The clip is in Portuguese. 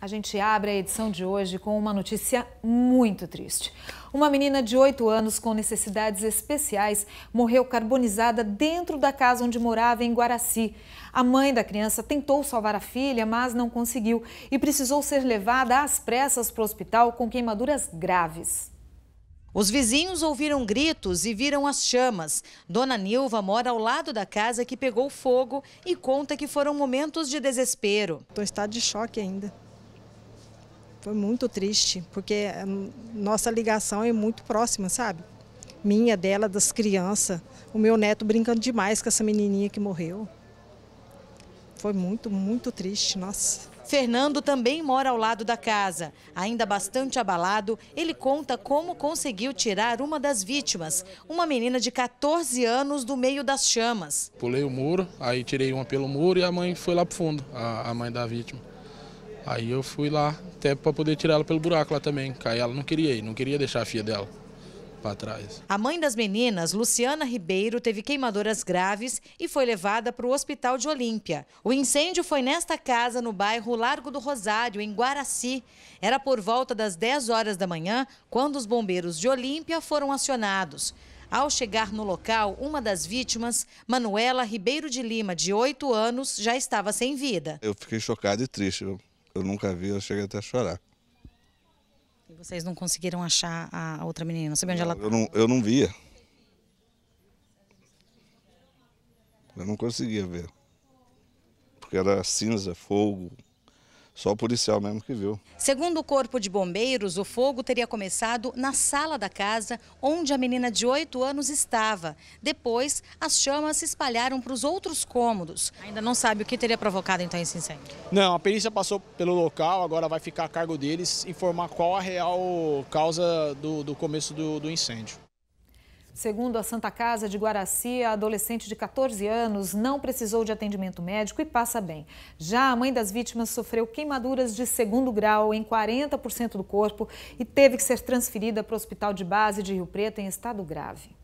A gente abre a edição de hoje com uma notícia muito triste. Uma menina de 8 anos com necessidades especiais morreu carbonizada dentro da casa onde morava em Guaraci. A mãe da criança tentou salvar a filha, mas não conseguiu e precisou ser levada às pressas para o hospital com queimaduras graves. Os vizinhos ouviram gritos e viram as chamas. Dona Nilva mora ao lado da casa que pegou fogo e conta que foram momentos de desespero. Estou em estado de choque ainda foi muito triste, porque eh, nossa ligação é muito próxima, sabe? Minha, dela, das crianças. O meu neto brincando demais com essa menininha que morreu. Foi muito, muito triste, nossa. Fernando também mora ao lado da casa. Ainda bastante abalado, ele conta como conseguiu tirar uma das vítimas, uma menina de 14 anos, do meio das chamas. Pulei o muro, aí tirei uma pelo muro e a mãe foi lá pro fundo, a, a mãe da vítima. Aí eu fui lá até para poder tirar ela pelo buraco lá também. Caí ela não queria ir, não queria deixar a filha dela para trás. A mãe das meninas, Luciana Ribeiro, teve queimaduras graves e foi levada para o Hospital de Olímpia. O incêndio foi nesta casa no bairro Largo do Rosário, em Guaraci. Era por volta das 10 horas da manhã quando os bombeiros de Olímpia foram acionados. Ao chegar no local, uma das vítimas, Manuela Ribeiro de Lima, de 8 anos, já estava sem vida. Eu fiquei chocado e triste eu nunca vi, eu cheguei até a chorar. E vocês não conseguiram achar a outra menina? Não sabia onde ela eu não, eu não via. Eu não conseguia ver. Porque era cinza, fogo, só o policial mesmo que viu. Segundo o Corpo de Bombeiros, o fogo teria começado na sala da casa onde a menina de 8 anos estava. Depois, as chamas se espalharam para os outros cômodos. Ainda não sabe o que teria provocado então esse incêndio? Não, a perícia passou pelo local, agora vai ficar a cargo deles informar qual a real causa do, do começo do, do incêndio. Segundo a Santa Casa de Guaraci, a adolescente de 14 anos não precisou de atendimento médico e passa bem. Já a mãe das vítimas sofreu queimaduras de segundo grau em 40% do corpo e teve que ser transferida para o hospital de base de Rio Preto em estado grave.